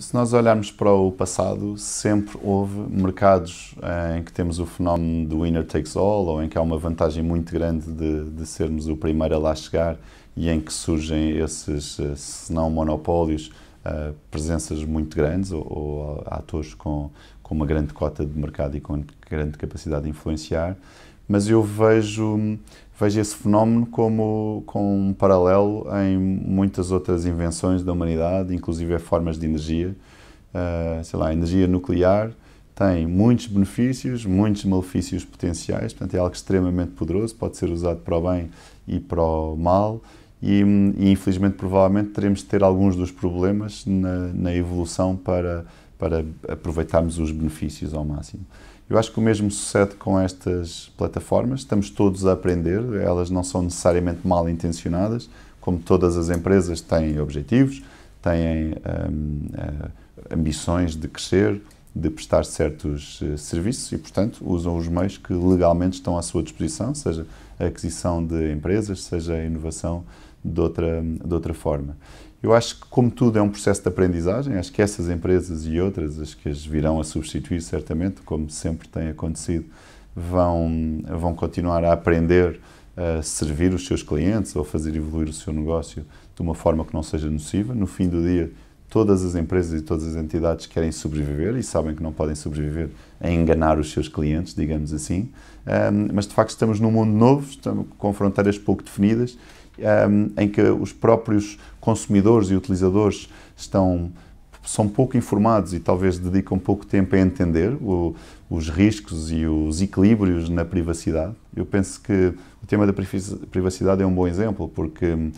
se nós olharmos para o passado, sempre houve mercados eh, em que temos o fenómeno do winner takes all, ou em que há uma vantagem muito grande de, de sermos o primeiro a lá chegar e em que surgem esses, eh, se não monopólios, eh, presenças muito grandes ou, ou atores com, com uma grande cota de mercado e com grande capacidade de influenciar mas eu vejo, vejo esse fenómeno como com um paralelo em muitas outras invenções da humanidade, inclusive é formas de energia. Uh, sei lá, a energia nuclear tem muitos benefícios, muitos malefícios potenciais, portanto é algo extremamente poderoso, pode ser usado para o bem e para o mal. E, e infelizmente, provavelmente, teremos de ter alguns dos problemas na, na evolução para para aproveitarmos os benefícios ao máximo. Eu acho que o mesmo sucede com estas plataformas, estamos todos a aprender, elas não são necessariamente mal intencionadas, como todas as empresas têm objetivos, têm hum, eh, ambições de crescer, de prestar certos eh, serviços e, portanto, usam os meios que legalmente estão à sua disposição, seja a aquisição de empresas, seja a inovação de outra, de outra forma. Eu acho que, como tudo, é um processo de aprendizagem. Acho que essas empresas e outras, as que as virão a substituir, certamente, como sempre tem acontecido, vão, vão continuar a aprender a servir os seus clientes ou fazer evoluir o seu negócio de uma forma que não seja nociva. No fim do dia, todas as empresas e todas as entidades querem sobreviver e sabem que não podem sobreviver a enganar os seus clientes, digamos assim. mas de facto estamos num mundo novo, estamos com fronteiras pouco definidas um, ehm, em que os próprios consumidores e utilizadores estão são pouco informados e talvez dedicam pouco tempo a entender o, os riscos e os equilíbrios na privacidade. Eu penso que o tema da privacidade é um bom exemplo, porque hum,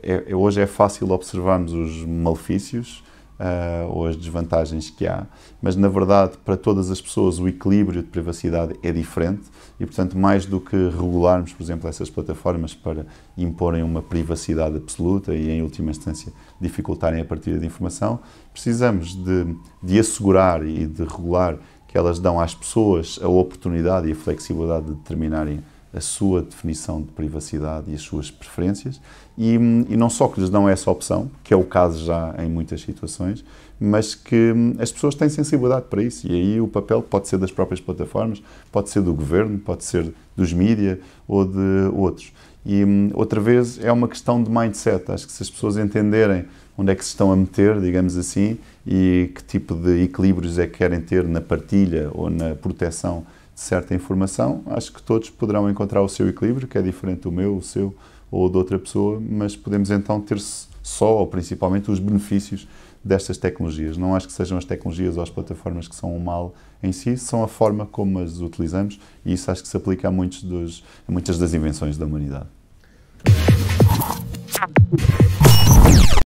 é, é, hoje é fácil observarmos os malefícios, uh, ou as desvantagens que há. Mas, na verdade, para todas as pessoas o equilíbrio de privacidade é diferente e, portanto, mais do que regularmos, por exemplo, essas plataformas para imporem uma privacidade absoluta e, em última instância, dificultarem a partilha de informação, precisamos de, de assegurar e de regular que elas dão às pessoas a oportunidade e a flexibilidade de determinarem a sua definição de privacidade e as suas preferências, e, e, não só que lhes dão essa opção, que é o caso já em muitas situações, mas que hum, as pessoas têm sensibilidade para isso, e aí o papel pode ser das próprias plataformas, pode ser do governo, pode ser dos mídia ou de outros. E hum, outra vez é uma questão de mindset, acho que se as pessoas entenderem onde é que se estão a meter, digamos assim, e que tipo de equilíbrios é que querem ter na partilha ou na proteção certa informação, acho que todos poderão encontrar o seu equilíbrio, que é diferente do meu, o seu ou de outra pessoa, mas podemos então ter só ou principalmente os benefícios destas tecnologias. Não acho que sejam as tecnologias ou as plataformas que são o mal em si, são a forma como as utilizamos e isso acho que se aplica a, muitos dos, a muitas das invenções da humanidade.